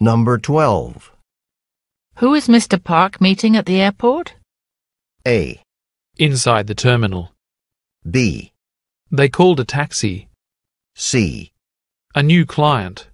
Number 12. Who is Mr. Park meeting at the airport? A. Inside the terminal. B. They called a taxi. C. A new client.